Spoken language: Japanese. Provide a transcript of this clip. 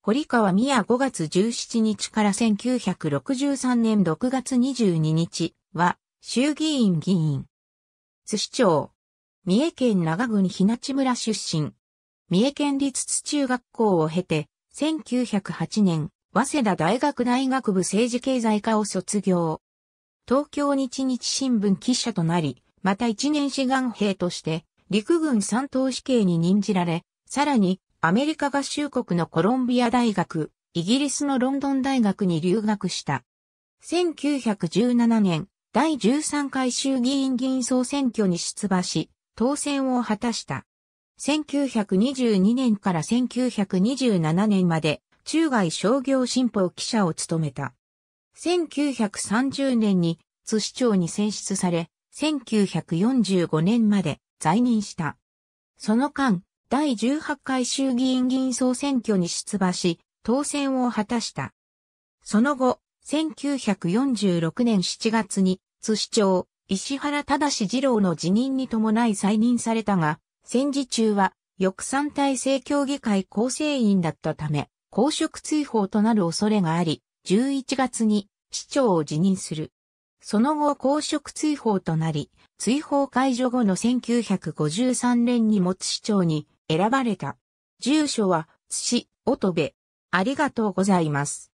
堀川宮5月17日から1963年6月22日は衆議院議員。津市長。三重県長郡日立村出身。三重県立津中学校を経て、1908年、早稲田大学大学部政治経済科を卒業。東京日日新聞記者となり、また一年志願兵として、陸軍三等死刑に任じられ、さらにアメリカ合衆国のコロンビア大学、イギリスのロンドン大学に留学した。1917年、第13回衆議院議員総選挙に出馬し、当選を果たした。1922年から1927年まで、中外商業新報記者を務めた。1930年に津市長に選出され、1945年まで在任した。その間、第18回衆議院議員総選挙に出馬し、当選を果たした。その後、1946年7月に、津市長、石原正二郎の辞任に伴い再任されたが、戦時中は、翼賛体制協議会構成員だったため、公職追放となる恐れがあり、11月に市長を辞任する。その後公職追放となり、追放解除後の1953年に持つ市長に選ばれた。住所は、津市、乙部。ありがとうございます。